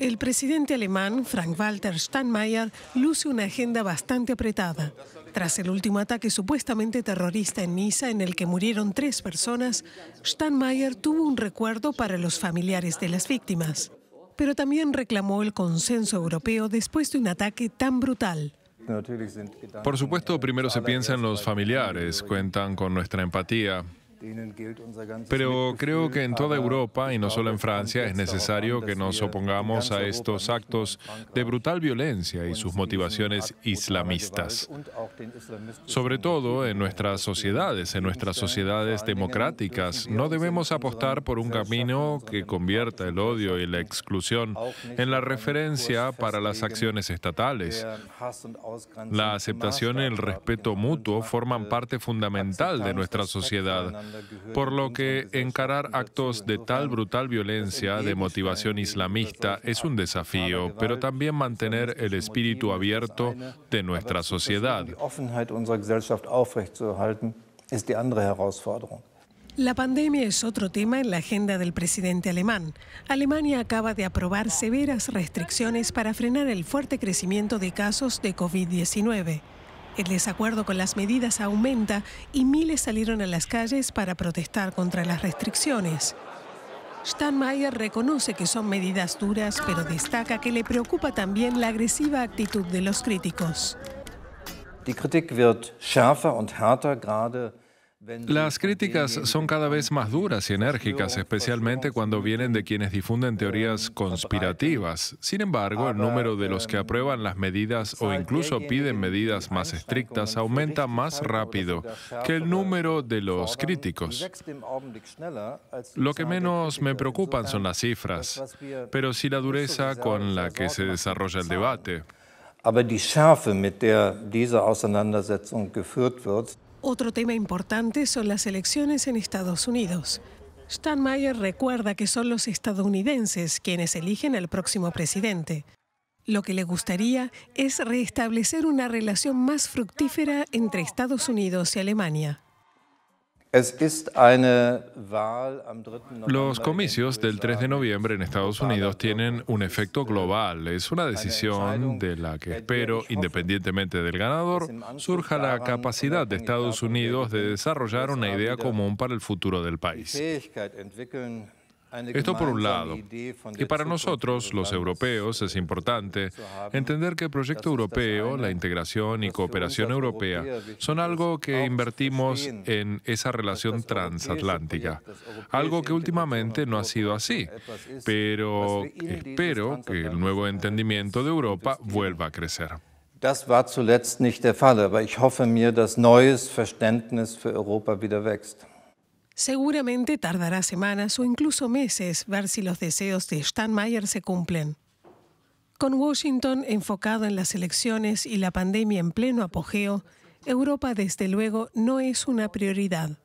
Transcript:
El presidente alemán Frank-Walter Steinmeier luce una agenda bastante apretada. Tras el último ataque supuestamente terrorista en Niza, en el que murieron tres personas, Steinmeier tuvo un recuerdo para los familiares de las víctimas. Pero también reclamó el consenso europeo después de un ataque tan brutal. Por supuesto, primero se piensa en los familiares, cuentan con nuestra empatía, pero pues, creo que en toda ah, Europa, y no ah, solo en pues, Francia, es necesario que nos opongamos a estos actos de brutal violencia y sus motivaciones islamistas. Sobre todo en nuestras sociedades, en nuestras sociedades democráticas, no debemos apostar por un camino que convierta el odio y la exclusión en la referencia pues, para las acciones estatales. La aceptación y el respeto mutuo forman parte fundamental de nuestra sociedad por lo que encarar actos de tal brutal violencia de motivación islamista es un desafío, pero también mantener el espíritu abierto de nuestra sociedad. La pandemia es otro tema en la agenda del presidente alemán. Alemania acaba de aprobar severas restricciones para frenar el fuerte crecimiento de casos de COVID-19. El desacuerdo con las medidas aumenta y miles salieron a las calles para protestar contra las restricciones. Steinmeier reconoce que son medidas duras, pero destaca que le preocupa también la agresiva actitud de los críticos. Las críticas son cada vez más duras y enérgicas, pues, especialmente cuando vienen de quienes difunden teorías conspirativas. Sin embargo, el número de los que aprueban las medidas o incluso piden medidas más estrictas aumenta más rápido que el número de los críticos. Lo que menos me preocupan son las cifras, pero sí la dureza con la que se desarrolla el debate. Otro tema importante son las elecciones en Estados Unidos. Steinmeier recuerda que son los estadounidenses quienes eligen al próximo presidente. Lo que le gustaría es restablecer una relación más fructífera entre Estados Unidos y Alemania. Los comicios del 3 de noviembre en Estados Unidos tienen un efecto global. Es una decisión de la que espero, independientemente del ganador, surja la capacidad de Estados Unidos de desarrollar una idea común para el futuro del país. Esto por un lado. Y para nosotros, los europeos, es importante entender que el proyecto europeo, la integración y cooperación europea son oh, pues, este algo que invertimos en esa este relación transatlántica, algo que últimamente no ha sido así, pero espero que el nuevo entendimiento de Europa vuelva a crecer. Europa Seguramente tardará semanas o incluso meses ver si los deseos de Steinmeier se cumplen. Con Washington enfocado en las elecciones y la pandemia en pleno apogeo, Europa desde luego no es una prioridad.